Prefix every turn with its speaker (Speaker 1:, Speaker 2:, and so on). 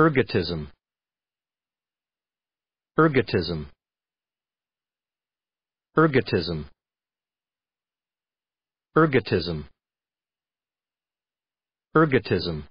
Speaker 1: Ergotism Ergotism Ergotism Ergotism Ergotism